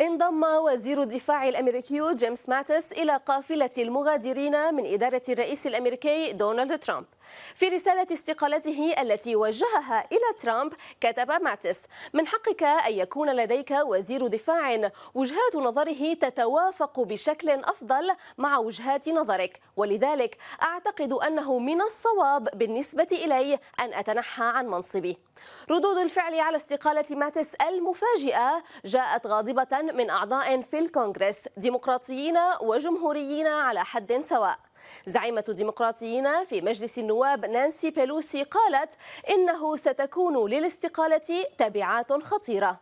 انضم وزير الدفاع الامريكي جيمس ماتس الى قافله المغادرين من اداره الرئيس الامريكي دونالد ترامب. في رساله استقالته التي وجهها الى ترامب كتب ماتس: من حقك ان يكون لديك وزير دفاع وجهات نظره تتوافق بشكل افضل مع وجهات نظرك، ولذلك اعتقد انه من الصواب بالنسبه الي ان اتنحى عن منصبي. ردود الفعل على استقاله ماتس المفاجئه جاءت غاضبه من أعضاء في الكونغرس ديمقراطيين وجمهوريين على حد سواء زعيمة الديمقراطيين في مجلس النواب نانسي بيلوسي قالت إنه ستكون للاستقالة تبعات خطيرة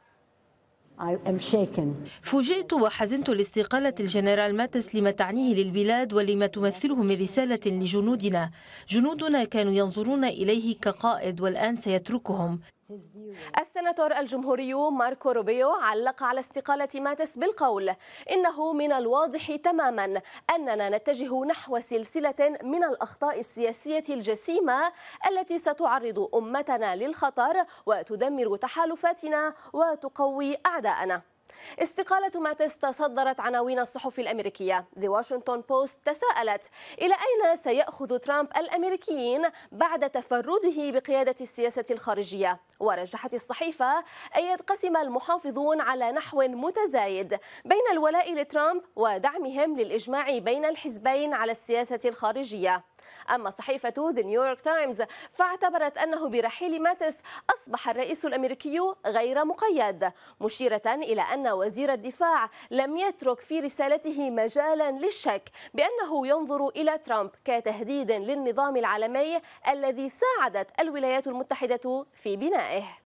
فوجئت وحزنت لاستقالة الجنرال ماتس لما تعنيه للبلاد ولما تمثله من رسالة لجنودنا جنودنا كانوا ينظرون إليه كقائد والآن سيتركهم السناتور الجمهوري ماركو روبيو علق على استقالة ماتس بالقول إنه من الواضح تماما أننا نتجه نحو سلسلة من الأخطاء السياسية الجسيمة التي ستعرض أمتنا للخطر وتدمر تحالفاتنا وتقوي أعداءنا استقالة ماتس تصدرت عناوين الصحف الأمريكية The Washington Post تساءلت إلى أين سيأخذ ترامب الأمريكيين بعد تفرده بقيادة السياسة الخارجية ورجحت الصحيفة أن يتقسم المحافظون على نحو متزايد بين الولاء لترامب ودعمهم للإجماع بين الحزبين على السياسة الخارجية أما صحيفة The New York Times فاعتبرت أنه برحيل ماتس أصبح الرئيس الأمريكي غير مقيد مشيرة إلى أن وزير الدفاع لم يترك في رسالته مجالا للشك بأنه ينظر إلى ترامب كتهديد للنظام العالمي الذي ساعدت الولايات المتحدة في بنائه